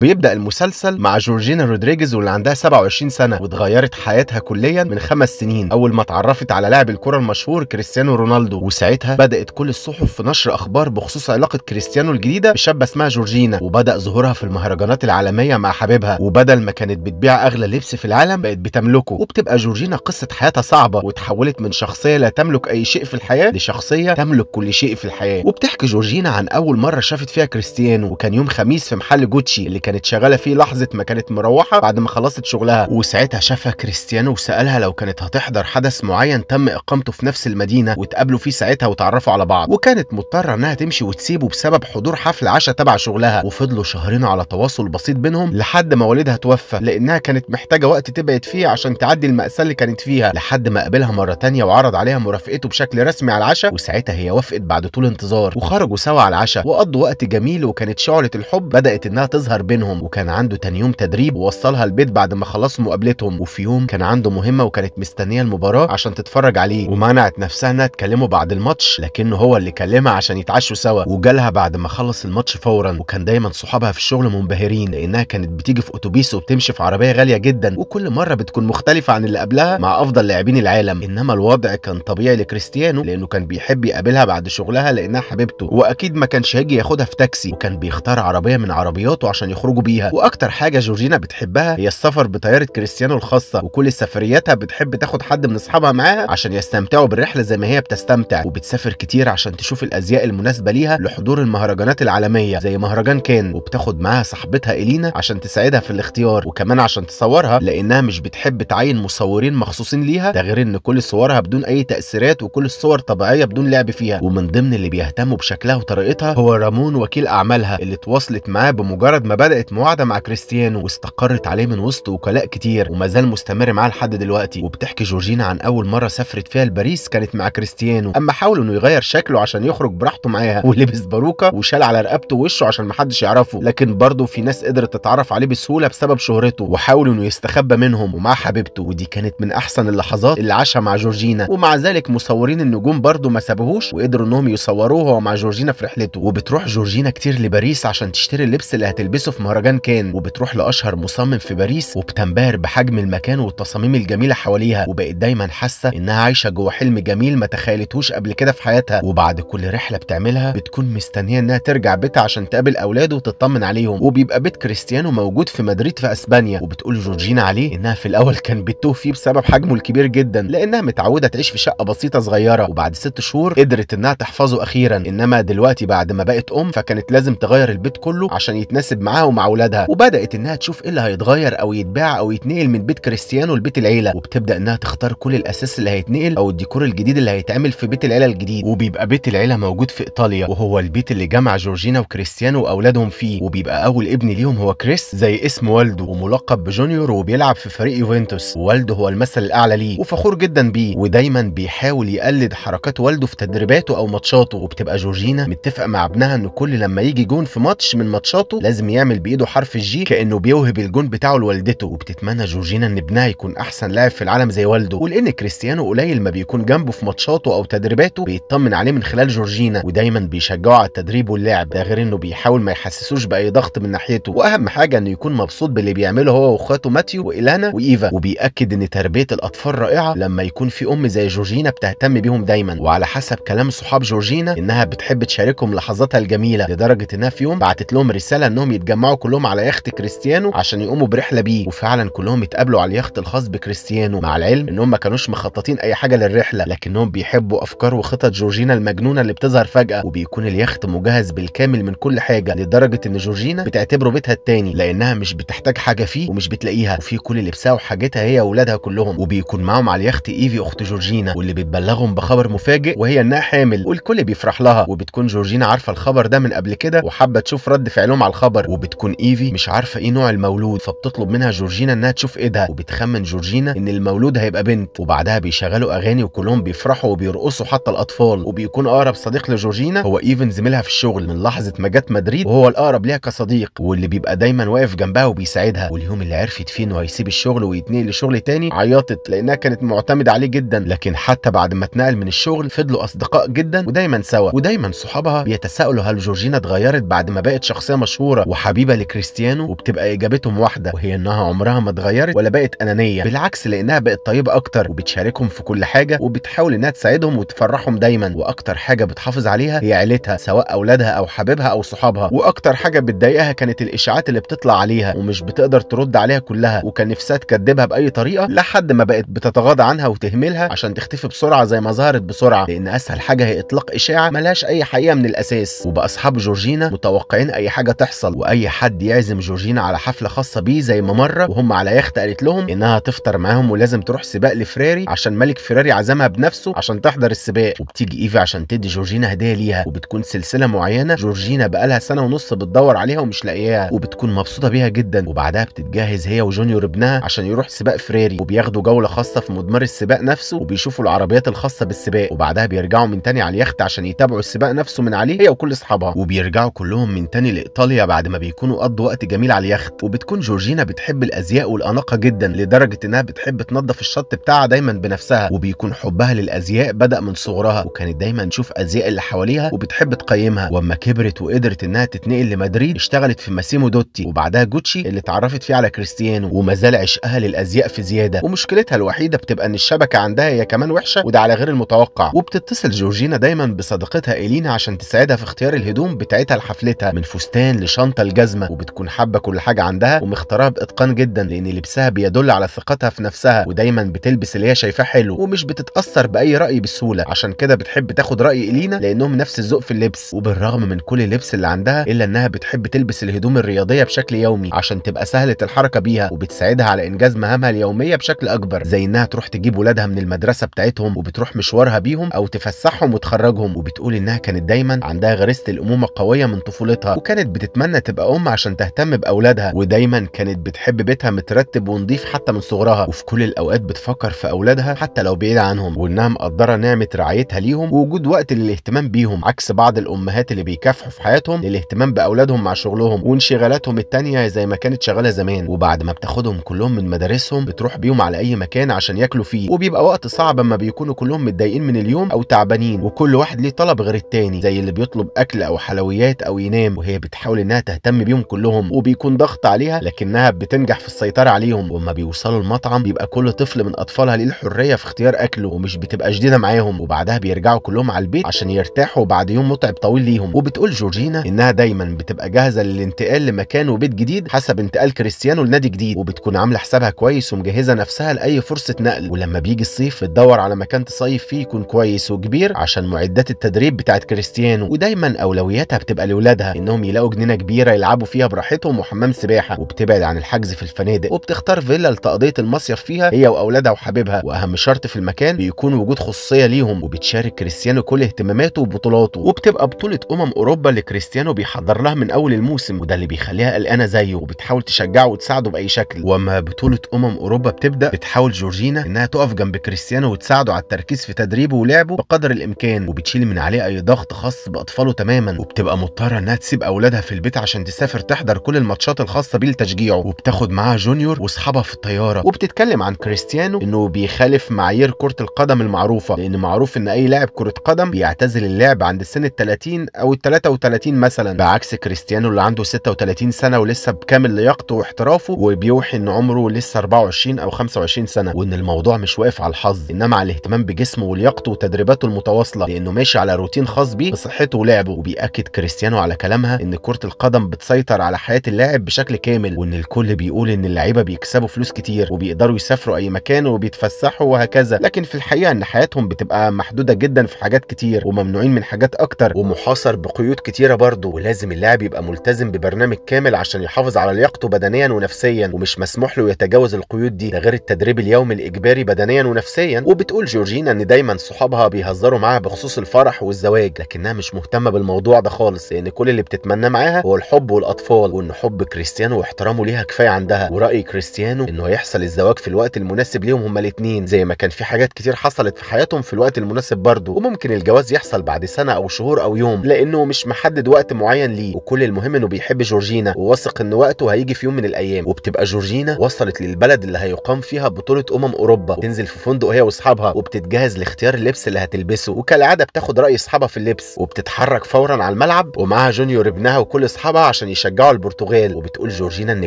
بيبدا المسلسل مع جورجينا رودريجيز واللي عندها 27 سنه واتغيرت حياتها كليا من خمس سنين اول ما اتعرفت على لاعب الكره المشهور كريستيانو رونالدو وساعتها بدات كل الصحف في نشر اخبار بخصوص علاقه كريستيانو الجديده بشابه اسمها جورجينا وبدا ظهورها في المهرجانات العالميه مع حبيبها وبدل ما كانت بتبيع اغلى لبس في العالم بقت بتملكه وبتبقى جورجينا قصه حياتها صعبه وتحولت من شخصيه لا تملك اي شيء في الحياه لشخصيه تملك كل شيء في الحياه وبتحكي جورجينا عن اول مره شافت فيها كريستيانو وكان يوم خميس في محل جوتشي اللي كانت شغاله فيه لحظه ما كانت مروحه بعد ما خلصت شغلها وساعتها شافها كريستيانو وسالها لو كانت هتحضر حدث معين تم اقامته في نفس المدينه وتقابلوا فيه ساعتها وتعرفوا على بعض وكانت مضطره انها تمشي وتسيبه بسبب حضور حفل عشاء تبع شغلها وفضلوا شهرين على تواصل بسيط بينهم لحد ما والدها توفى لانها كانت محتاجه وقت تبعد فيه عشان تعدي المأساة اللي كانت فيها لحد ما قابلها مره تانية وعرض عليها مرافقته بشكل رسمي على العشاء وساعتها هي وافقت بعد طول انتظار وخرجوا سوا على العشاء وقضوا وقت جميل وكانت شعله الحب بدات انها تظهر بينهم بينهم وكان عنده تاني يوم تدريب ووصلها البيت بعد ما خلصوا مقابلتهم وفي يوم كان عنده مهمه وكانت مستنيه المباراه عشان تتفرج عليه ومنعت نفسها انها تكلمه بعد الماتش لكنه هو اللي كلمها عشان يتعشوا سوا وجالها بعد ما خلص الماتش فورا وكان دايما صحابها في الشغل منبهرين لانها كانت بتيجي في اتوبيس وبتمشي في عربيه غاليه جدا وكل مره بتكون مختلفه عن اللي قبلها مع افضل لاعبين العالم انما الوضع كان طبيعي لكريستيانو لانه كان بيحب يقابلها بعد شغلها لانها حبيبته واكيد ما كانش هيجي ياخدها في تاكسي وكان بيختار عربيه من عربياته عشان يخش يخرجوا بيها واكتر حاجه جورجينا بتحبها هي السفر بطياره كريستيانو الخاصه وكل سفرياتها بتحب تاخد حد من اصحابها معاها عشان يستمتعوا بالرحله زي ما هي بتستمتع وبتسافر كتير عشان تشوف الازياء المناسبه ليها لحضور المهرجانات العالميه زي مهرجان كان وبتاخد معاها صاحبتها الينا عشان تساعدها في الاختيار وكمان عشان تصورها لانها مش بتحب تعين مصورين مخصوصين ليها ده غير ان كل صورها بدون اي تاثيرات وكل الصور طبيعيه بدون لعب فيها ومن ضمن اللي بيهتموا بشكلها وطريقتها هو رامون وكيل اعمالها اللي اتواصلت معاه بمجرد ما بدأ بدأت مواعدة مع كريستيانو واستقرت عليه من وسط وكلاء كتير وما زال مستمر معاه لحد دلوقتي وبتحكي جورجينا عن أول مرة سافرت فيها لباريس كانت مع كريستيانو أما حاول إنه يغير شكله عشان يخرج براحته معاها ولبس باروكة وشال على رقبته وشه عشان محدش يعرفه لكن برضه في ناس قدرت تتعرف عليه بسهولة بسبب شهرته وحاول إنه يستخبى منهم ومع حبيبته ودي كانت من أحسن اللحظات اللي عاشها مع جورجينا ومع ذلك مصورين النجوم برضه ما سابوهوش وقدروا إنهم يصوروه هو مع جورجينا في رحلته وبتروح جورجينا كتير لباريس عشان تشتري اللبس اللي هتلبسه في مهرجان كان وبتروح لاشهر مصمم في باريس وبتنبهر بحجم المكان والتصاميم الجميله حواليها وبقت دايما حاسه انها عايشه جوه حلم جميل ما تخيلتهوش قبل كده في حياتها وبعد كل رحله بتعملها بتكون مستنيه انها ترجع بيتها عشان تقابل اولاده وتطمن عليهم وبيبقى بيت كريستيانو موجود في مدريد في اسبانيا وبتقول جورجينا عليه انها في الاول كان بتوه فيه بسبب حجمه الكبير جدا لانها متعوده تعيش في شقه بسيطه صغيره وبعد ست شهور قدرت انها تحفظه اخيرا انما دلوقتي بعد ما بقت ام فكانت لازم تغير البيت كله عشان يتناسب معاها مع اولادها وبدات انها تشوف ايه اللي هيتغير او يتباع او يتنقل من بيت كريستيانو لبيت العيله وبتبدا انها تختار كل الاساس اللي هيتنقل او الديكور الجديد اللي هيتعمل في بيت العيله الجديد وبيبقى بيت العيله موجود في ايطاليا وهو البيت اللي جمع جورجينا وكريستيانو واولادهم فيه وبيبقى اول ابن ليهم هو كريس زي اسم والده وملقب بجونيور وبيلعب في فريق يوفنتوس والده هو المثل الاعلى ليه وفخور جدا بيه ودايما بيحاول يقلد حركات والده في تدريباته او ماتشاته وبتبقى جورجينا متفقه مع ابنها ان كل لما يجي جون في ماتش من ماتشاته لازم يعمل بايده حرف الجي كانه بيوهب الجون بتاعه لوالدته وبتتمنى جورجينا ان ابنها يكون احسن لاعب في العالم زي والده ولان كريستيانو قليل ما بيكون جنبه في ماتشاته او تدريباته بيطمن عليه من خلال جورجينا ودايما بيشجعه على التدريب واللعب ده غير انه بيحاول ما يحسسوش باي ضغط من ناحيته واهم حاجه انه يكون مبسوط باللي بيعمله هو واخواته ماتيو وإلانا وايفا وبياكد ان تربيه الاطفال رائعه لما يكون في ام زي جورجينا بتهتم بيهم دايما وعلى حسب كلام صحاب جورجينا انها بتحب تشاركهم لحظاتها الجميله لدرجه انها في يوم بعتت لهم رساله انهم يتجمعوا يطلعوا كلهم على يخت كريستيانو عشان يقوموا برحله بيه وفعلا كلهم اتقابلوا على اليخت الخاص بكريستيانو مع العلم انهم ما كانوش مخططين اي حاجه للرحله لكنهم بيحبوا افكار وخطط جورجينا المجنونه اللي بتظهر فجاه وبيكون اليخت مجهز بالكامل من كل حاجه لدرجه ان جورجينا بتعتبره بيتها التاني لانها مش بتحتاج حاجه فيه ومش بتلاقيها وفي كل لبسها وحاجتها هي واولادها كلهم وبيكون معاهم على اليخت ايفي اخت جورجينا واللي بتبلغهم بخبر مفاجئ وهي انها حامل والكل بيفرح لها وبتكون جورجينا عارفه الخبر ده من قبل كده وحابه تشوف رد فعلهم على الخبر وبتكون بتكون ايفي مش عارفه ايه نوع المولود فبتطلب منها جورجينا انها تشوف ايه ده وبتخمن جورجينا ان المولود هيبقى بنت وبعدها بيشغلوا اغاني وكلهم بيفرحوا وبيرقصوا حتى الاطفال وبيكون اقرب صديق لجورجينا هو ايفن زميلها في الشغل من لحظه ما جت مدريد وهو الاقرب ليها كصديق واللي بيبقى دايما واقف جنبها وبيساعدها واليوم اللي عرفت فيه انه هيسيب الشغل ويتنقل لشغل تاني عيطت لانها كانت معتمده عليه جدا لكن حتى بعد ما اتنقل من الشغل فضلوا اصدقاء جدا ودايما سوا ودايما صحابها بيتساءلوا هل جورجينا اتغيرت بعد ما بقت شخصيه مشهوره وحبيب غريبه لكريستيانو وبتبقى اجابتهم واحده وهي انها عمرها ما اتغيرت ولا بقت انانيه بالعكس لانها بقت طيبه اكتر وبتشاركهم في كل حاجه وبتحاول انها تساعدهم وتفرحهم دايما واكتر حاجه بتحافظ عليها هي عيلتها سواء اولادها او حبيبها او صحابها واكتر حاجه بتضايقها كانت الاشاعات اللي بتطلع عليها ومش بتقدر ترد عليها كلها وكان نفسها تكذبها باي طريقه لحد ما بقت بتتغاضى عنها وتهملها عشان تختفي بسرعه زي ما ظهرت بسرعه لان اسهل حاجه هي اطلاق اشاعه ملهاش اي حقيقه من الاساس وباصحاب جورجينا متوقعين اي حاجه تحصل واي حد يعزم جورجينا على حفله خاصه بيه زي ما مره وهم على يخت قالت لهم انها تفطر معاهم ولازم تروح سباق لفراري عشان ملك فراري عزمها بنفسه عشان تحضر السباق وبتيجي ايفي عشان تدي جورجينا هديه ليها وبتكون سلسله معينه جورجينا بقالها سنه ونص بتدور عليها ومش لاقياها وبتكون مبسوطه بيها جدا وبعدها بتتجهز هي وجونيور ابنها عشان يروح سباق فراري وبياخدوا جوله خاصه في مضمار السباق نفسه وبيشوفوا العربيات الخاصه بالسباق وبعدها بيرجعوا من تاني على اليخت عشان يتابعوا السباق نفسه من عليه هي وكل اصحابها وبيرجعوا كلهم من تاني لايطاليا بعد ما بيكون بيكونوا قضوا وقت جميل على اليخت وبتكون جورجينا بتحب الازياء والاناقه جدا لدرجه انها بتحب تنظف الشط بتاعها دايما بنفسها وبيكون حبها للازياء بدا من صغرها وكانت دايما تشوف ازياء اللي حواليها وبتحب تقيمها واما كبرت وقدرت انها تتنقل لمدريد اشتغلت في ماسيمو دوتي وبعدها جوتشي اللي اتعرفت فيه على كريستيانو وما زال عشقها للازياء في زياده ومشكلتها الوحيده بتبقى ان الشبكه عندها هي كمان وحشه وده على غير المتوقع وبتتصل جورجينا دايما بصديقتها الينا عشان تساعدها في اختيار الهدوم بتاعتها لحفلتها من فستان لشنطه لجزمه الجزمه وبتكون حابه كل حاجه عندها ومختارها باتقان جدا لان لبسها بيدل على ثقتها في نفسها ودايما بتلبس اللي هي شايفاه حلو ومش بتتاثر باي راي بسهوله عشان كده بتحب تاخد راي الينا لانهم نفس الذوق في اللبس وبالرغم من كل اللبس اللي عندها الا انها بتحب تلبس الهدوم الرياضيه بشكل يومي عشان تبقى سهله الحركه بيها وبتساعدها على انجاز مهامها اليوميه بشكل اكبر زي انها تروح تجيب ولادها من المدرسه بتاعتهم وبتروح مشوارها بيهم او تفسحهم وتخرجهم وبتقول انها كانت دايما عندها غريزه الامومه قويه من طفولتها وكانت بتتمنى تبقى ام الام عشان تهتم باولادها ودايما كانت بتحب بيتها مترتب ونضيف حتى من صغرها وفي كل الاوقات بتفكر في اولادها حتى لو بعيد عنهم وانها مقدره نعمه رعايتها ليهم ووجود وقت للاهتمام بيهم عكس بعض الامهات اللي بيكافحوا في حياتهم للاهتمام باولادهم مع شغلهم وانشغالاتهم التانيه زي ما كانت شغاله زمان وبعد ما بتاخدهم كلهم من مدارسهم بتروح بيهم على اي مكان عشان ياكلوا فيه وبيبقى وقت صعب اما بيكونوا كلهم متضايقين من اليوم او تعبانين وكل واحد ليه طلب غير التاني زي اللي بيطلب اكل او حلويات او ينام وهي بتحاول انها تهتم بيهم عليهم كلهم وبيكون ضغط عليها لكنها بتنجح في السيطره عليهم وما بيوصلوا المطعم بيبقى كل طفل من اطفالها ليه الحريه في اختيار اكله ومش بتبقى شديده معاهم وبعدها بيرجعوا كلهم على البيت عشان يرتاحوا بعد يوم متعب طويل ليهم وبتقول جورجينا انها دايما بتبقى جاهزه للانتقال لمكان وبيت جديد حسب انتقال كريستيانو لنادي جديد وبتكون عامله حسابها كويس ومجهزه نفسها لاي فرصه نقل ولما بيجي الصيف بتدور على مكان تصيف فيه يكون كويس وكبير عشان معدات التدريب بتاعت كريستيانو ودايما اولوياتها بتبقى لاولادها انهم يلاقوا جنينه كبيره يلعبوا بيلعبوا فيها براحتهم وحمام سباحه وبتبعد عن الحجز في الفنادق وبتختار فيلا لتقضيه المصيف فيها هي واولادها وحبيبها واهم شرط في المكان بيكون وجود خصوصيه ليهم وبتشارك كريستيانو كل اهتماماته وبطولاته وبتبقى بطوله امم اوروبا اللي كريستيانو بيحضر لها من اول الموسم وده اللي بيخليها قلقانه زيه وبتحاول تشجعه وتساعده باي شكل واما بطوله امم اوروبا بتبدا بتحاول جورجينا انها تقف جنب كريستيانو وتساعده على التركيز في تدريبه ولعبه بقدر الامكان وبتشيل من عليه اي ضغط خاص باطفاله تماما وبتبقى مضطره انها تسيب اولادها في البيت عشان تسافر بتسافر تحضر كل الماتشات الخاصه بيه لتشجيعه وبتاخد معاها جونيور واصحابها في الطياره وبتتكلم عن كريستيانو انه بيخالف معايير كره القدم المعروفه لان معروف ان اي لاعب كره قدم بيعتزل اللعب عند سن ال 30 او ال 33 مثلا بعكس كريستيانو اللي عنده 36 سنه ولسه بكامل لياقته واحترافه وبيوحي ان عمره لسه 24 او 25 سنه وان الموضوع مش واقف على الحظ انما على الاهتمام بجسمه ولياقته وتدريباته المتواصله لانه ماشي على روتين خاص بيه بصحته ولعبه وبياكد كريستيانو على كلامها ان كره القدم بتصير يسيطر على حياه اللاعب بشكل كامل وان الكل بيقول ان اللعيبه بيكسبوا فلوس كتير وبيقدروا يسافروا اي مكان وبيتفسحوا وهكذا لكن في الحقيقه ان حياتهم بتبقى محدوده جدا في حاجات كتير وممنوعين من حاجات اكتر ومحاصر بقيود كتيره برضه ولازم اللاعب يبقى ملتزم ببرنامج كامل عشان يحافظ على لياقته بدنيا ونفسيا ومش مسموح له يتجاوز القيود دي ده غير التدريب اليومي الاجباري بدنيا ونفسيا وبتقول جورجينا ان دايما صحابها بيهزروا معاها بخصوص الفرح والزواج لكنها مش مهتمه بالموضوع ده خالص لان يعني كل اللي بتتمناه معاها هو الحب والأ... الاطفال وان حب كريستيانو واحترامه ليها كفايه عندها وراي كريستيانو انه هيحصل الزواج في الوقت المناسب ليهم هما الاثنين زي ما كان في حاجات كتير حصلت في حياتهم في الوقت المناسب برضه وممكن الجواز يحصل بعد سنه او شهور او يوم لانه مش محدد وقت معين ليه وكل المهم انه بيحب جورجينا وواثق ان وقته هيجي في يوم من الايام وبتبقى جورجينا وصلت للبلد اللي هيقام فيها بطوله امم اوروبا وتنزل في فندق هي واصحابها وبتتجهز لاختيار اللبس اللي هتلبسه وكالعاده بتاخد راي اصحابها في اللبس وبتتحرك فورا على الملعب ومعاها جونيور ابنها وكل اصحابها عشان بيشجعوا البرتغال وبتقول جورجينا ان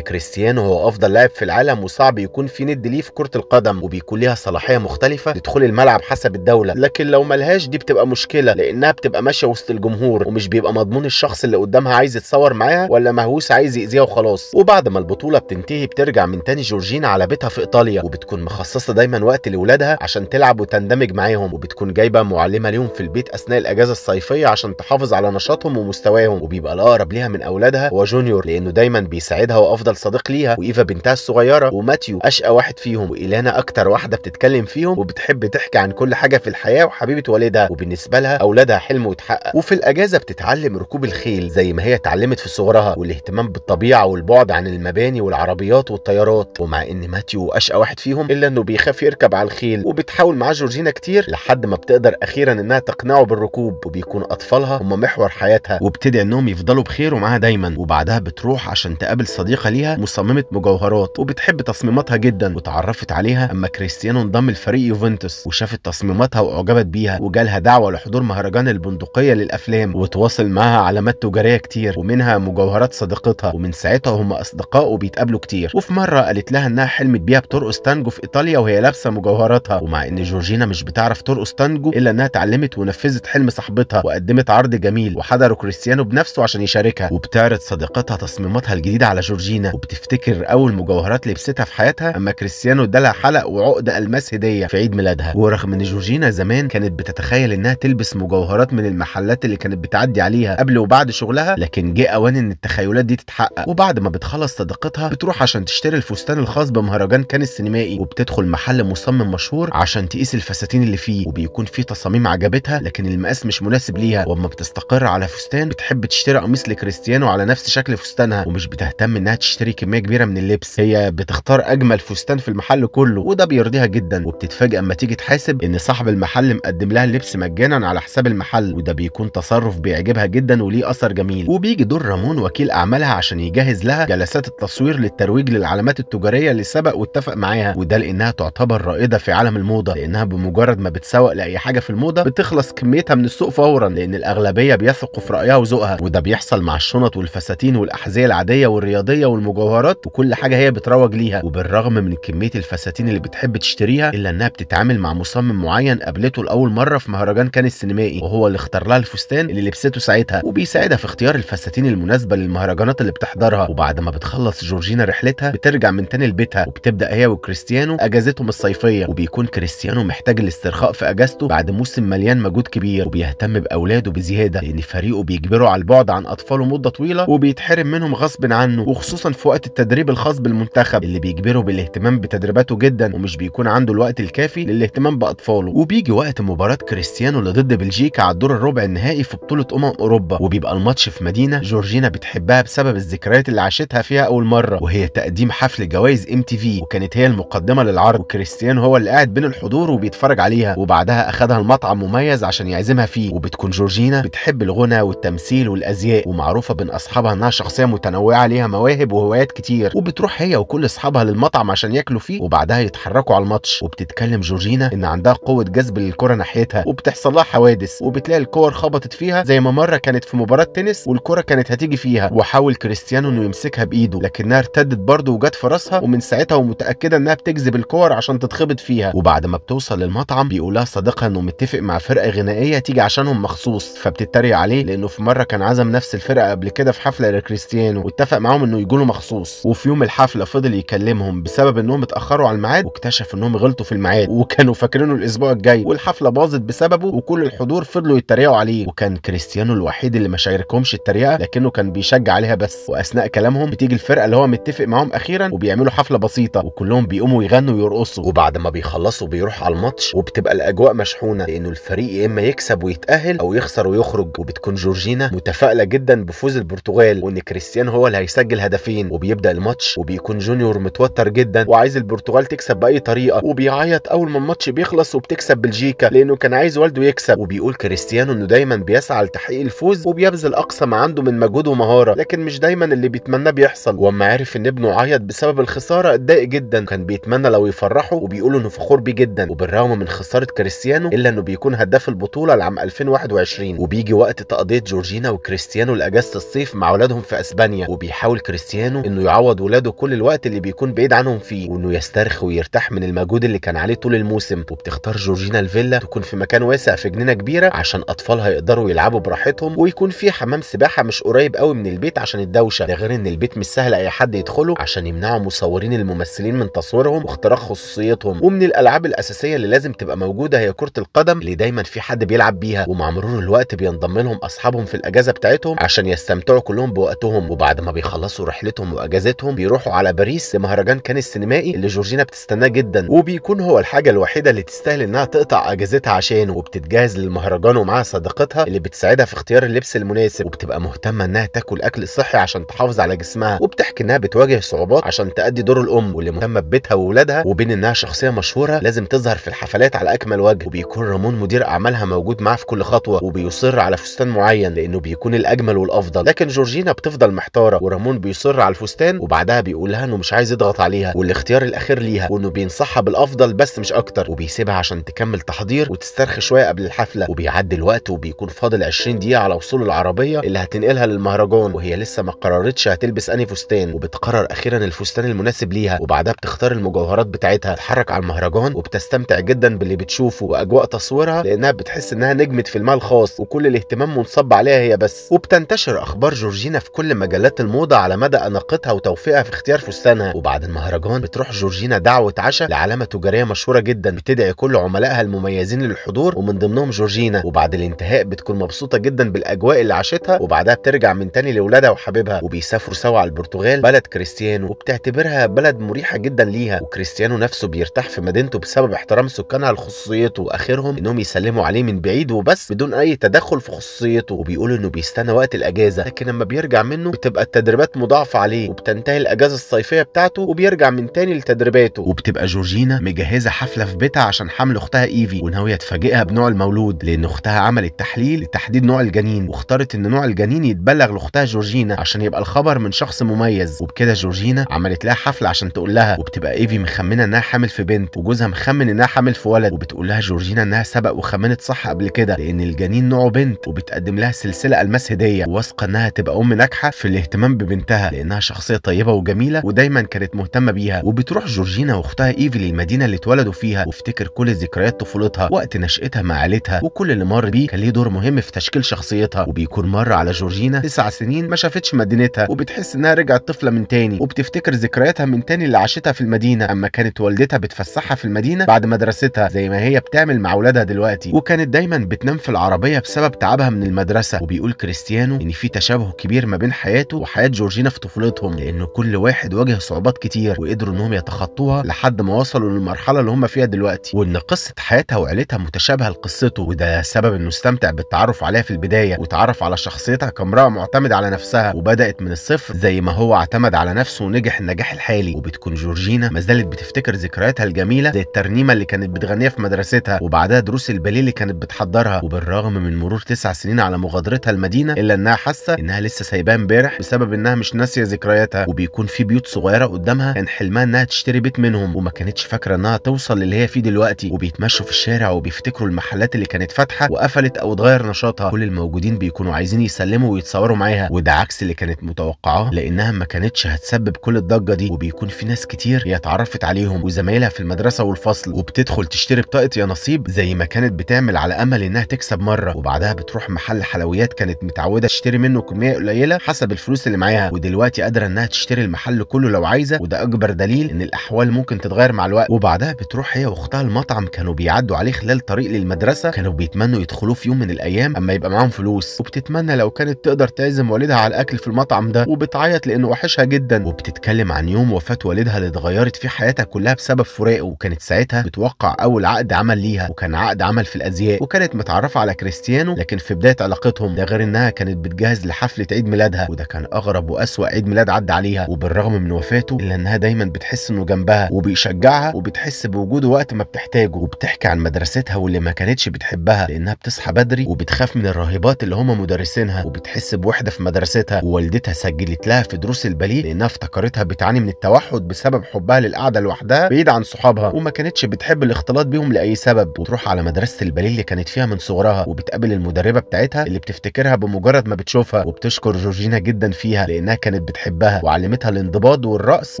كريستيانو هو افضل لاعب في العالم وصعب يكون في ند ليه في كره القدم وبيكون ليها صلاحيه مختلفه لدخول الملعب حسب الدوله لكن لو ملهاش دي بتبقى مشكله لانها بتبقى ماشيه وسط الجمهور ومش بيبقى مضمون الشخص اللي قدامها عايز يتصور معاها ولا مهووس عايز يأذيها وخلاص وبعد ما البطوله بتنتهي بترجع من تاني جورجينا على بيتها في ايطاليا وبتكون مخصصه دايما وقت لاولادها عشان تلعب وتندمج معاهم وبتكون جايبه معلمه ليهم في البيت اثناء الاجازه الصيفيه عشان تحافظ على نشاطهم ومستواهم وبيبقى الاقرب ليها من اولادها وجونيور لانه دايما بيساعدها وافضل صديق ليها وايفا بنتها الصغيره وماتيو اشقى واحد فيهم وايلانا اكتر واحده بتتكلم فيهم وبتحب تحكي عن كل حاجه في الحياه وحبيبه والدها وبالنسبه لها اولادها حلم وتحقق وفي الاجازه بتتعلم ركوب الخيل زي ما هي اتعلمت في صغرها والاهتمام بالطبيعه والبعد عن المباني والعربيات والطيارات ومع ان ماتيو اشقى واحد فيهم الا انه بيخاف يركب على الخيل وبتحاول معاه جورجينا كتير لحد ما بتقدر اخيرا انها تقنعه بالركوب وبيكون اطفالها هم محور حياتها وبتدعي انهم يفضلوا بخير ومعاها دايما وبعدها بتروح عشان تقابل صديقه ليها مصممه مجوهرات وبتحب تصميماتها جدا وتعرفت عليها اما كريستيانو انضم لفريق يوفنتوس وشافت تصميماتها واعجبت بيها وجالها دعوه لحضور مهرجان البندقيه للافلام وتواصل معاها علامات تجاريه كتير ومنها مجوهرات صديقتها ومن ساعتها هم اصدقاء وبيتقابلوا كتير وفي مره قالت لها انها حلمت بيها بترقص تانجو في ايطاليا وهي لابسه مجوهراتها ومع ان جورجينا مش بتعرف ترقص تانجو الا انها اتعلمت ونفذت حلم صاحبتها وقدمت عرض جميل وحضره كريستيانو بنفسه عشان يشاركها وبتعرض صديقتها تصميماتها الجديده على جورجينا وبتفتكر اول مجوهرات لبستها في حياتها اما كريستيانو ادالها حلق وعقد الماس هديه في عيد ميلادها ورغم ان جورجينا زمان كانت بتتخيل انها تلبس مجوهرات من المحلات اللي كانت بتعدي عليها قبل وبعد شغلها لكن جه اوان ان التخيلات دي تتحقق وبعد ما بتخلص صديقتها بتروح عشان تشتري الفستان الخاص بمهرجان كان السينمائي وبتدخل محل مصمم مشهور عشان تقيس الفساتين اللي فيه وبيكون فيه تصاميم عجبتها لكن المقاس مش مناسب ليها واما بتستقر على فستان بتحب تشتري قميص لكريستيانو على نفس شكل فستانها ومش بتهتم انها تشتري كميه كبيره من اللبس هي بتختار اجمل فستان في المحل كله وده بيرضيها جدا وبتتفاجئ اما تيجي تحاسب ان صاحب المحل مقدم لها اللبس مجانا على حساب المحل وده بيكون تصرف بيعجبها جدا وليه اثر جميل وبيجي دور رامون وكيل اعمالها عشان يجهز لها جلسات التصوير للترويج للعلامات التجاريه اللي سبق واتفق معاها وده لانها تعتبر رائده في عالم الموضه لانها بمجرد ما بتسوق لاي حاجه في الموضه بتخلص كميتها من السوق فورا لان الاغلبيه بيثقوا في رايها وذوقها وده بيحصل مع الشنط والفساد الفساتين والاحذيه العاديه والرياضيه والمجوهرات وكل حاجه هي بتروج ليها وبالرغم من كميه الفساتين اللي بتحب تشتريها الا انها بتتعامل مع مصمم معين قابلته لاول مره في مهرجان كان السينمائي وهو اللي اختار لها الفستان اللي لبسته ساعتها وبيساعدها في اختيار الفساتين المناسبه للمهرجانات اللي بتحضرها وبعد ما بتخلص جورجينا رحلتها بترجع من تاني لبيتها وبتبدا هي وكريستيانو اجازتهم الصيفيه وبيكون كريستيانو محتاج الاسترخاء في اجازته بعد موسم مليان مجهود كبير وبيهتم باولاده بزياده لان فريقه بيجبره على البعد عن اطفاله مده طويله وبيتحرم منهم غصب عنه وخصوصا في وقت التدريب الخاص بالمنتخب اللي بيجبره بالاهتمام بتدريباته جدا ومش بيكون عنده الوقت الكافي للاهتمام باطفاله وبيجي وقت مباراه كريستيانو اللي ضد بلجيكا على الدور الربع النهائي في بطوله امم اوروبا وبيبقى الماتش في مدينه جورجينا بتحبها بسبب الذكريات اللي عاشتها فيها اول مره وهي تقديم حفل جوائز ام تي في وكانت هي المقدمه للعرض وكريستيانو هو اللي قاعد بين الحضور وبيتفرج عليها وبعدها اخذها المطعم مميز عشان يعزمها فيه وبتكون جورجينا بتحب الغنى والتمثيل والازياء ومعروفه بين اصحابها انها شخصيه متنوعه ليها مواهب وهوايات كتير وبتروح هي وكل اصحابها للمطعم عشان ياكلوا فيه وبعدها يتحركوا على الماتش وبتتكلم جورجينا ان عندها قوه جذب للكره ناحيتها وبتحصل لها حوادث وبتلاقي الكور خبطت فيها زي ما مره كانت في مباراه تنس والكره كانت هتيجي فيها وحاول كريستيانو انه يمسكها بايده لكنها ارتدت برضه وجت في راسها ومن ساعتها ومتاكده انها بتجذب الكور عشان تتخبط فيها وبعد ما بتوصل للمطعم بيقولها صديقها انه متفق مع فرقه غنائيه تيجي عشانهم مخصوص فبتتريق عليه لانه في مره كان عزم نفس الفرقه قبل كده في حفله الحفله لكريستيانو واتفق معاهم انه يجوا له مخصوص وفي يوم الحفله فضل يكلمهم بسبب انهم اتاخروا على الميعاد واكتشف انهم غلطوا في الميعاد وكانوا فاكرينه الاسبوع الجاي والحفله باظت بسببه وكل الحضور فضلوا يتريقوا عليه وكان كريستيانو الوحيد اللي ما شاركهمش التريقه لكنه كان بيشجع عليها بس واثناء كلامهم بتيجي الفرقه اللي هو متفق معاهم اخيرا وبيعملوا حفله بسيطه وكلهم بيقوموا يغنوا ويرقصوا وبعد ما بيخلصوا بيروحوا على الماتش وبتبقى الاجواء مشحونه لانه الفريق يا اما يكسب ويتاهل او يخسر ويخرج وبتكون جورجينا متفائله جدا بفوز البرتغال الريال وان كريستيانو هو اللي هيسجل هدفين وبيبدا الماتش وبيكون جونيور متوتر جدا وعايز البرتغال تكسب باي طريقه وبيعيط اول ما الماتش بيخلص وبتكسب بلجيكا لانه كان عايز والده يكسب وبيقول كريستيانو انه دايما بيسعى لتحقيق الفوز وبيبذل اقصى ما عنده من مجهود ومهاره لكن مش دايما اللي بيتمناه بيحصل واما عرف ان ابنه عيط بسبب الخساره اتضايق جدا كان بيتمنى لو يفرحه وبيقول انه فخور بيه جدا وبالرغم من خساره كريستيانو الا انه بيكون هداف البطوله لعام 2021 وبيجي وقت تقضيه جورجينا وكريستيانو لاجازه الصيف مع ولادهم في اسبانيا وبيحاول كريستيانو انه يعوض ولاده كل الوقت اللي بيكون بعيد عنهم فيه وانه يسترخي ويرتاح من المجهود اللي كان عليه طول الموسم وبتختار جورجينا الفيلا تكون في مكان واسع في جنينه كبيره عشان اطفالها يقدروا يلعبوا براحتهم ويكون في حمام سباحه مش قريب قوي من البيت عشان الدوشه ده غير ان البيت مش سهل اي حد يدخله عشان يمنعوا مصورين الممثلين من تصويرهم واختراق خصوصيتهم ومن الالعاب الاساسيه اللي لازم تبقى موجوده هي كره القدم اللي دايما في حد بيلعب بيها ومع مرور الوقت بينضم لهم اصحابهم في الاجازه بتاعتهم عشان يستمتعوا كلهم وقتهم بوقتهم وبعد ما بيخلصوا رحلتهم واجازتهم بيروحوا على باريس لمهرجان كان السينمائي اللي جورجينا بتستناه جدا وبيكون هو الحاجه الوحيده اللي تستاهل انها تقطع اجازتها عشانه وبتتجهز للمهرجان ومعاها صديقتها اللي بتساعدها في اختيار اللبس المناسب وبتبقى مهتمه انها تاكل اكل صحي عشان تحافظ على جسمها وبتحكي انها بتواجه صعوبات عشان تأدي دور الام واللي مهتمه ببيتها واولادها وبين انها شخصيه مشهوره لازم تظهر في الحفلات على اكمل وجه وبيكون رامون مدير اعمالها موجود معاها في كل خطوه وبيصر على فستان معين لانه بيكون الاجمل والافضل لكن جورجينا جينا بتفضل محتاره ورامون بيصر على الفستان وبعدها بيقول لها انه مش عايز يضغط عليها والاختيار الاخير ليها وانه بينصحها بالافضل بس مش اكتر وبيسيبها عشان تكمل تحضير وتسترخي شويه قبل الحفله وبيعدي الوقت وبيكون فاضل 20 دقيقه على وصول العربيه اللي هتنقلها للمهرجان وهي لسه ما قررتش هتلبس انهي فستان وبتقرر اخيرا الفستان المناسب ليها وبعدها بتختار المجوهرات بتاعتها تتحرك على المهرجان وبتستمتع جدا باللي بتشوفه واجواء تصويرها لانها بتحس انها نجمه المال الخاص وكل الاهتمام منصب عليها هي بس وبتنتشر اخبار جورجينا متشابهين في كل مجالات الموضة على مدى أناقتها وتوفيقها في اختيار فستانها وبعد المهرجان بتروح جورجينا دعوة عشاء لعلامة تجارية مشهورة جدا بتدعي كل عملائها المميزين للحضور ومن ضمنهم جورجينا وبعد الانتهاء بتكون مبسوطة جدا بالأجواء اللي عاشتها وبعدها بترجع من تاني لأولادها وحبيبها وبيسافروا سوا على البرتغال بلد كريستيانو وبتعتبرها بلد مريحة جدا ليها وكريستيانو نفسه بيرتاح في مدينته بسبب احترام سكانها لخصوصيته واخرهم انهم يسلموا عليه من بعيد وبس بدون اي تدخل في خصوصيته وبيقولوا انه بيستنى وقت الاجازه لكن لما بيرجع منه بتبقى التدريبات مضاعفه عليه وبتنتهي الاجازه الصيفيه بتاعته وبيرجع من تاني لتدريباته وبتبقى جورجينا مجهزه حفله في بيتها عشان حمل اختها ايفي وناويه تفاجئها بنوع المولود لان اختها عملت تحليل لتحديد نوع الجنين واختارت ان نوع الجنين يتبلغ لاختها جورجينا عشان يبقى الخبر من شخص مميز وبكده جورجينا عملت لها حفله عشان تقول لها وبتبقى ايفي مخمنه انها حامل في بنت وجوزها مخمن انها حامل في ولد وبتقول لها جورجينا انها سبق وخمنت صح قبل كده لان الجنين نوعه بنت وبتقدم لها سلسله الماس هديه واثقه انها تبقى ام ناجحه في الاهتمام ببنتها لانها شخصيه طيبه وجميله ودايما كانت مهتمه بيها وبتروح جورجينا واختها ايفي للمدينه اللي اتولدوا فيها وافتكر كل ذكريات طفولتها وقت نشاتها مع عيلتها وكل اللي مر بيه كان ليه دور مهم في تشكيل شخصيتها وبيكون مر على جورجينا تسع سنين ما شافتش مدينتها وبتحس انها رجعت طفله من تاني وبتفتكر ذكرياتها من تاني اللي عاشتها في المدينه اما كانت والدتها بتفسحها في المدينه بعد مدرستها زي ما هي بتعمل مع اولادها دلوقتي وكانت دايما بتنام في العربيه بسبب تعبها من المدرسه وبيقول كريستيانو ان في تشابه كبير كبير ما بين حياته وحياه جورجينا في طفولتهم لان كل واحد واجه صعوبات كتير وقدروا انهم يتخطوها لحد ما وصلوا للمرحله اللي هم فيها دلوقتي وان قصه حياتها وعيلتها متشابهه لقصته وده سبب انه استمتع بالتعرف عليها في البدايه وتعرف على شخصيتها كامراه معتمده على نفسها وبدات من الصفر زي ما هو اعتمد على نفسه ونجح النجاح الحالي وبتكون جورجينا ما زالت بتفتكر ذكرياتها الجميله زي الترنيمه اللي كانت بتغنيها في مدرستها وبعدها دروس الباليه اللي كانت بتحضرها وبالرغم من مرور تسع سنين على مغادرتها المدينه الا انها حاسه انها لسه لسه سايباه امبارح بسبب انها مش ناسيه ذكرياتها وبيكون في بيوت صغيره قدامها كان حلمها انها تشتري بيت منهم وما كانتش فاكره انها توصل للي هي فيه دلوقتي وبيتمشوا في الشارع وبيفتكروا المحلات اللي كانت فاتحه وقفلت او اتغير نشاطها كل الموجودين بيكونوا عايزين يسلموا ويتصوروا معاها وده عكس اللي كانت متوقعاه لانها ما كانتش هتسبب كل الضجه دي وبيكون في ناس كتير هي اتعرفت عليهم وزمايلها في المدرسه والفصل وبتدخل تشتري بطاقه يا نصيب زي ما كانت بتعمل على امل انها تكسب مره وبعدها بتروح محل حلويات كانت متعوده تشتري منه كميه قليله حسب الفلوس اللي معاها ودلوقتي قادره انها تشتري المحل كله لو عايزه وده اكبر دليل ان الاحوال ممكن تتغير مع الوقت وبعدها بتروح هي واختها المطعم كانوا بيعدوا عليه خلال طريق للمدرسه كانوا بيتمنوا يدخلوه في يوم من الايام اما يبقى معاهم فلوس وبتتمنى لو كانت تقدر تعزم والدها على الاكل في المطعم ده وبتعيط لانه وحشها جدا وبتتكلم عن يوم وفاه والدها اللي اتغيرت فيه حياتها كلها بسبب فراقه وكانت ساعتها بتوقع اول عقد عمل ليها وكان عقد عمل في الازياء وكانت متعرفه على كريستيانو لكن في بدايه علاقتهم ده غير انها كانت بتجهز لحفله عيد ميلادها وده كان اغرب واسوا عيد ميلاد عدى عليها وبالرغم من وفاته الا انها دايما بتحس انه جنبها وبيشجعها وبتحس بوجوده وقت ما بتحتاجه وبتحكي عن مدرستها واللي ما كانتش بتحبها لانها بتصحى بدري وبتخاف من الراهبات اللي هم مدرسينها وبتحس بوحده في مدرستها ووالدتها سجلت لها في دروس الباليه لانها افتكرتها بتعاني من التوحد بسبب حبها للقعده لوحدها بعيد عن صحابها وما كانتش بتحب الاختلاط بيهم لاي سبب وتروح على مدرسه الباليه اللي كانت فيها من صغرها وبتقابل المدربه بتاعتها اللي بتفتكرها بمجرد ما بتشوفها وبتشكر بتشكر جورجينا جدا فيها لانها كانت بتحبها وعلمتها الانضباط والرقص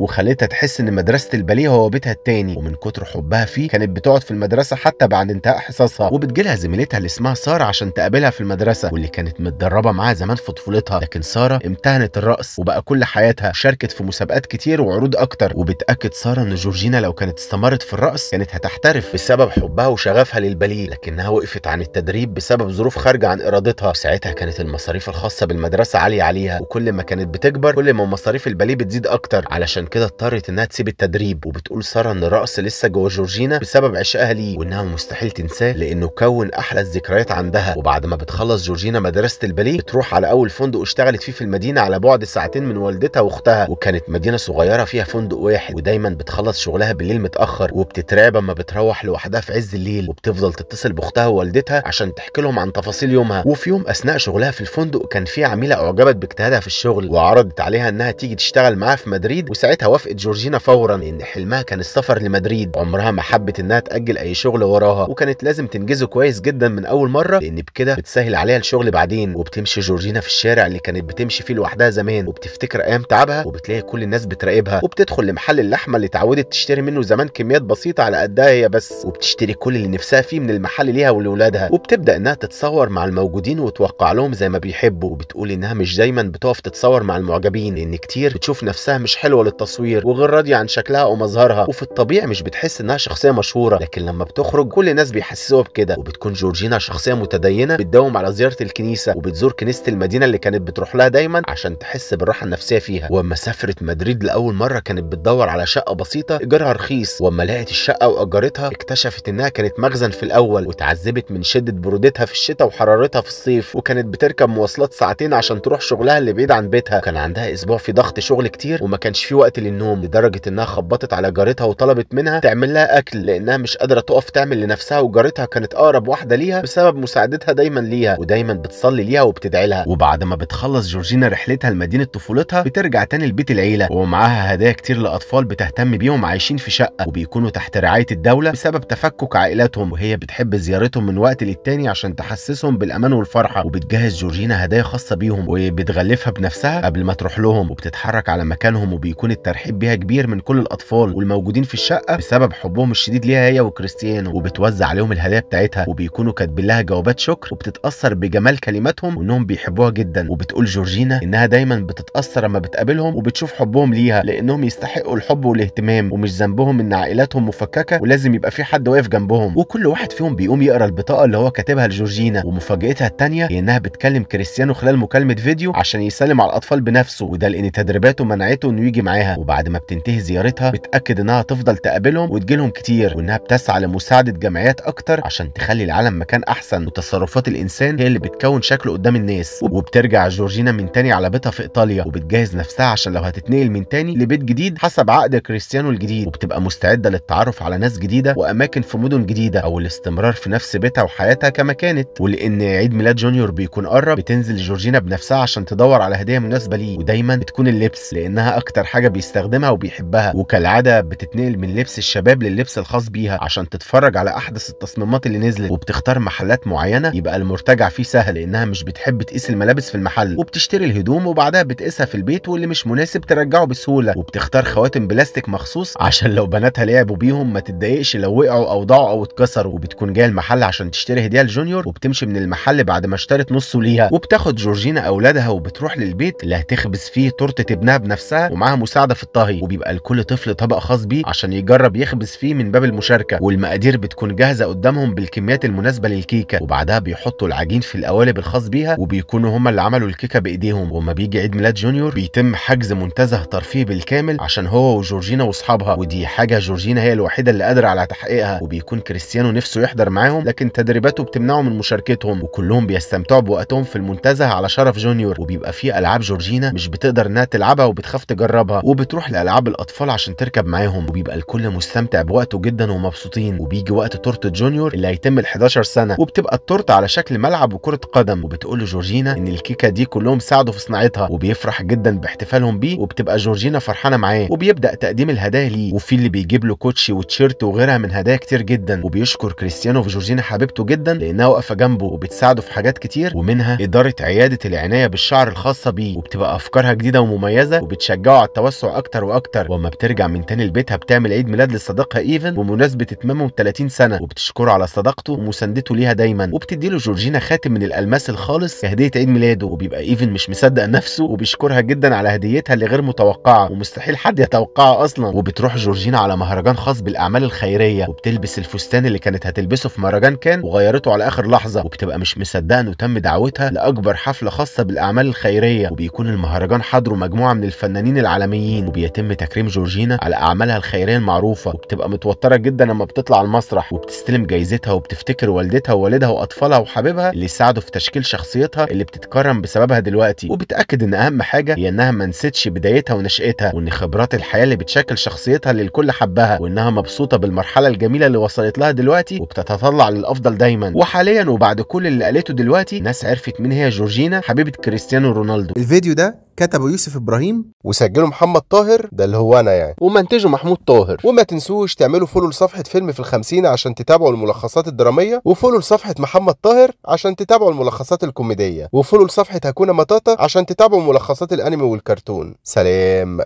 وخلتها تحس ان مدرسه الباليه هو بيتها التاني ومن كتر حبها فيه كانت بتقعد في المدرسه حتى بعد انتهاء حصصها وبتجيلها زميلتها اللي اسمها ساره عشان تقابلها في المدرسه واللي كانت متدربه معاها زمان في طفولتها لكن ساره امتهنت الرقص وبقى كل حياتها شاركت في مسابقات كتير وعروض اكتر وبتاكد ساره ان جورجينا لو كانت استمرت في الرقص كانت هتحترف بسبب حبها وشغفها للباليه لكنها وقفت عن التدريب بسبب ظروف خارجه عن ارادتها ساعتها كانت المصاريف الخاصه بالمدرسه عاليه عليها وكل ما كانت بتكبر كل ما مصاريف الباليه بتزيد اكتر علشان كده اضطرت انها تسيب التدريب وبتقول ساره ان الرقص لسه جوه جورجينا بسبب عشقها ليه وانها مستحيل تنساه لانه كون احلى الذكريات عندها وبعد ما بتخلص جورجينا مدرسه الباليه بتروح على اول فندق اشتغلت فيه في المدينه على بعد ساعتين من والدتها واختها وكانت مدينه صغيره فيها فندق واحد ودايما بتخلص شغلها بالليل متاخر وبتترعب اما بتروح لوحدها في عز الليل وبتفضل تتصل باختها ووالدتها عشان تحكي لهم عن تفاصيل يومها وفي يوم اثناء شغلها في الفندق كان في عميله اعجبت باجتهادها في الشغل وعرضت عليها انها تيجي تشتغل معاه في مدريد وساعتها وافقت جورجينا فورا لان حلمها كان السفر لمدريد عمرها ما حبت انها تاجل اي شغل وراها وكانت لازم تنجزه كويس جدا من اول مره لان بكده بتسهل عليها الشغل بعدين وبتمشي جورجينا في الشارع اللي كانت بتمشي فيه لوحدها زمان وبتفتكر ايام تعبها وبتلاقي كل الناس بتراقبها وبتدخل لمحل اللحمه اللي اتعودت تشتري منه زمان كميات بسيطه على قدها هي بس وبتشتري كل اللي نفسها فيه من المحل ليها ولولادها وبتبدا انها تتصور مع الموجودين وتوقع لهم زي ما بيحبوا وبتقول انها انها مش دايما بتقف تتصور مع المعجبين ان كتير بتشوف نفسها مش حلوه للتصوير وغير راضيه عن شكلها ومظهرها وفي الطبيعي مش بتحس انها شخصيه مشهوره لكن لما بتخرج كل الناس بيحسسوها بكده وبتكون جورجينا شخصيه متدينه بتداوم على زياره الكنيسه وبتزور كنيسه المدينه اللي كانت بتروح لها دايما عشان تحس بالراحه النفسيه فيها واما سافرت مدريد لاول مره كانت بتدور على شقه بسيطه ايجارها رخيص واما لقت الشقه واجرتها اكتشفت انها كانت مخزن في الاول وتعذبت من شده برودتها في الشتاء وحرارتها في الصيف وكانت بتركب مواصلات ساعتين عشان عشان تروح شغلها اللي بعيد عن بيتها كان عندها اسبوع في ضغط شغل كتير وما كانش في وقت للنوم لدرجه انها خبطت على جارتها وطلبت منها تعمل لها اكل لانها مش قادره تقف تعمل لنفسها وجارتها كانت اقرب واحده ليها بسبب مساعدتها دايما ليها ودايما بتصلي ليها وبتدعي لها وبعد ما بتخلص جورجينا رحلتها لمدينه طفولتها بترجع تاني لبيت العيله ومعاها هدايا كتير لاطفال بتهتم بيهم عايشين في شقه وبيكونوا تحت رعايه الدوله بسبب تفكك عائلاتهم وهي بتحب زيارتهم من وقت للتاني عشان تحسسهم بالامان والفرحه وبتجهز جورجينا هدايا خاصه بيهم وبتغلفها بنفسها قبل ما تروح لهم وبتتحرك على مكانهم وبيكون الترحيب بيها كبير من كل الاطفال والموجودين في الشقه بسبب حبهم الشديد ليها هي وكريستيانو وبتوزع عليهم الهدايا بتاعتها وبيكونوا كاتبين لها جوابات شكر وبتتاثر بجمال كلماتهم وانهم بيحبوها جدا وبتقول جورجينا انها دايما بتتاثر لما بتقابلهم وبتشوف حبهم ليها لانهم يستحقوا الحب والاهتمام ومش ذنبهم ان عائلاتهم مفككه ولازم يبقى في حد واقف جنبهم وكل واحد فيهم بيقوم يقرا البطاقه اللي هو كاتبها لجورجينا ومفاجاتها الثانيه هي انها بتكلم كريستيانو خلال مكالمه فيديو عشان يسلم على الاطفال بنفسه وده لان تدريباته منعته انه يجي معاها وبعد ما بتنتهي زيارتها بتاكد انها تفضل تقابلهم وتجي لهم كتير وانها بتسعى لمساعده جمعيات اكتر عشان تخلي العالم مكان احسن وتصرفات الانسان هي اللي بتكون شكله قدام الناس وبترجع جورجينا من تاني على بيتها في ايطاليا وبتجهز نفسها عشان لو هتتنقل من تاني لبيت جديد حسب عقد كريستيانو الجديد وبتبقى مستعده للتعرف على ناس جديده واماكن في مدن جديده او الاستمرار في نفس بيتها وحياتها كما كانت ولان عيد ميلاد جونيور بيكون قرب بتنزل جورجينا بنفسها نفسها عشان تدور على هدية مناسبة ليه ودايما بتكون اللبس لأنها أكتر حاجة بيستخدمها وبيحبها وكالعادة بتتنقل من لبس الشباب للبس الخاص بيها عشان تتفرج على أحدث التصميمات اللي نزلت وبتختار محلات معينة يبقى المرتجع فيه سهل لأنها مش بتحب تقيس الملابس في المحل وبتشتري الهدوم وبعدها بتقيسها في البيت واللي مش مناسب ترجعه بسهولة وبتختار خواتم بلاستيك مخصوص عشان لو بناتها لعبوا بيهم ما تتضايقش لو وقعوا أو ضاعوا أو اتكسروا وبتكون جاية المحل عشان تشتري هدية لجونيور وبتمشي من المحل بعد ما اشترت نصه ليها وبتاخد جورجينا أو اولادها وبتروح للبيت اللي هتخبز فيه تورته ابنها بنفسها ومعاها مساعده في الطهي وبيبقى لكل طفل طبق خاص بيه عشان يجرب يخبز فيه من باب المشاركه والمقادير بتكون جاهزه قدامهم بالكميات المناسبه للكيكه وبعدها بيحطوا العجين في القوالب الخاص بيها وبيكونوا هم اللي عملوا الكيكه بايديهم وما بيجي عيد ميلاد جونيور بيتم حجز منتزه ترفيه بالكامل عشان هو وجورجينا واصحابها ودي حاجه جورجينا هي الوحيده اللي قادره على تحقيقها وبيكون كريستيانو نفسه يحضر معاهم لكن تدريباته بتمنعه من مشاركتهم وكلهم بيستمتعوا بوقتهم في المنتزه على شرف جونيور جونيور وبيبقى فيه العاب جورجينا مش بتقدر انها تلعبها وبتخاف تجربها وبتروح لالعاب الاطفال عشان تركب معاهم وبيبقى الكل مستمتع بوقته جدا ومبسوطين وبيجي وقت تورته جونيور اللي هيتم ال 11 سنه وبتبقى التورته على شكل ملعب وكره قدم وبتقول جورجينا ان الكيكه دي كلهم ساعدوا في صناعتها وبيفرح جدا باحتفالهم بيه وبتبقى جورجينا فرحانه معاه وبيبدا تقديم الهدايا ليه وفي اللي بيجيب له كوتشي وتيشيرت وغيرها من هدايا كتير جدا وبيشكر كريستيانو في جورجينا حبيبته جدا لانها واقفه جنبه وبتساعده في حاجات كتير ومنها اداره عياده العنايه العنايه بالشعر الخاصه بيه وبتبقى افكارها جديده ومميزه وبتشجعه على التوسع اكتر واكتر واما بترجع من تاني لبيتها بتعمل عيد ميلاد لصديقها ايفن بمناسبه اتمامه 30 سنه وبتشكره على صداقته ومساندته ليها دايما وبتدي له جورجينا خاتم من الالماس الخالص كهديه عيد ميلاده وبيبقى ايفن مش مصدق نفسه وبيشكرها جدا على هديتها اللي غير متوقعه ومستحيل حد يتوقعها اصلا وبتروح جورجينا على مهرجان خاص بالاعمال الخيريه وبتلبس الفستان اللي كانت هتلبسه في مهرجان كان وغيرته على اخر لحظه وبتبقى مش مصدقه انه تم دعوتها لاكبر حفله خاصه الخاصة بالأعمال الخيرية وبيكون المهرجان حضره مجموعة من الفنانين العالميين وبيتم تكريم جورجينا على أعمالها الخيرية المعروفة وبتبقى متوترة جدا لما بتطلع المسرح وبتستلم جايزتها وبتفتكر والدتها ووالدها وأطفالها وحبيبها اللي ساعدوا في تشكيل شخصيتها اللي بتتكرم بسببها دلوقتي وبتأكد إن أهم حاجة هي إنها ما نسيتش بدايتها ونشأتها وإن خبرات الحياة اللي بتشكل شخصيتها اللي الكل حبها وإنها مبسوطة بالمرحلة الجميلة اللي وصلت لها دلوقتي وبتتطلع للأفضل دايما وحاليا وبعد كل اللي قالته دلوقتي الناس عرفت مين هي جورجينا حبيبة لعيبه كريستيانو رونالدو الفيديو ده كتبه يوسف ابراهيم وسجله محمد طاهر ده اللي هو انا يعني ومنتجه محمود طاهر وما تنسوش تعملوا فولو لصفحه فيلم في الخمسين عشان تتابعوا الملخصات الدراميه وفولو لصفحه محمد طاهر عشان تتابعوا الملخصات الكوميديه وفولو لصفحه هكونا مطاطا عشان تتابعوا ملخصات الانمي والكرتون سلام